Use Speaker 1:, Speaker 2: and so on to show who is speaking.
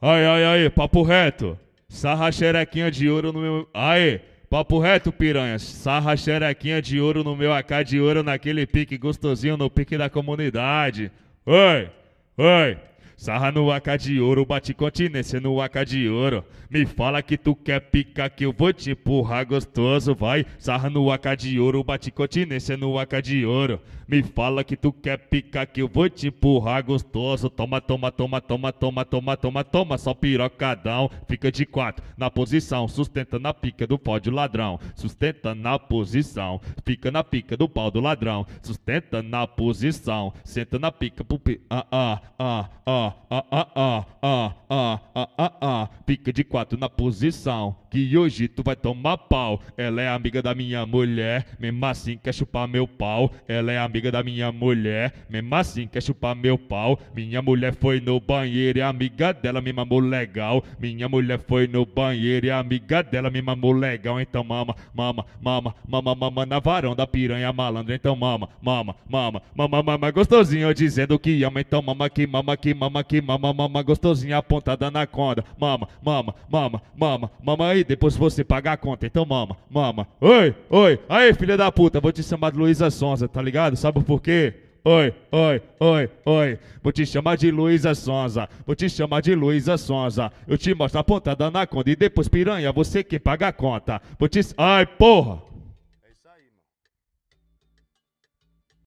Speaker 1: Aí, aí, aí, papo reto. Sarra xerequinha de ouro no meu. Aí, papo reto, piranha. Sarra xerequinha de ouro no meu AK de ouro naquele pique gostosinho no pique da comunidade. Oi, oi. Sarra no AK de ouro, bate continência no AK de ouro. Me fala que tu quer picar que eu vou te empurrar gostoso, vai. Sarra no AK de ouro, bate continência no AK de ouro. Me fala que tu quer picar que eu vou te empurrar gostoso. Toma, toma, toma, toma, toma, toma, toma, toma, só pirocadão. Fica de quatro na posição, sustenta na pica do pau de ladrão. Sustenta na posição, fica na pica do pau do ladrão. Sustenta na posição, senta na pica pro pi... Ah, ah, ah, ah ah, ah, ah, ah, ah, ah, ah, ah, pica de quatro na posição que hoje tu vai tomar pau. Ela é amiga da minha mulher, mesmo assim quer chupar meu pau. Ela é amiga da minha mulher, mesmo assim quer chupar meu pau. Minha mulher foi no banheiro e a amiga dela me mamou legal. Minha mulher foi no banheiro e a amiga dela me mamou legal. Então mama, mama, mama, mama, mama na varanda, piranha malandra. Então mama, mama, mama, mama, mama gostosinho dizendo que ama. Então mama que mama que mama que mama, mama gostosinha apontada na conda. Mama, mama, mama, mama, mama aí depois você pagar a conta. Então mama, mama. Oi, oi. Aí, filha da puta, vou te chamar de Luísa Sonza, tá ligado? Sabe por quê? Oi, oi, oi, oi. Vou te chamar de Luísa Sonza. Vou te chamar de Luísa Sonza. Eu te mostro a pontada na Anaconda e depois, piranha, você que paga a conta. Vou te. Ai, porra!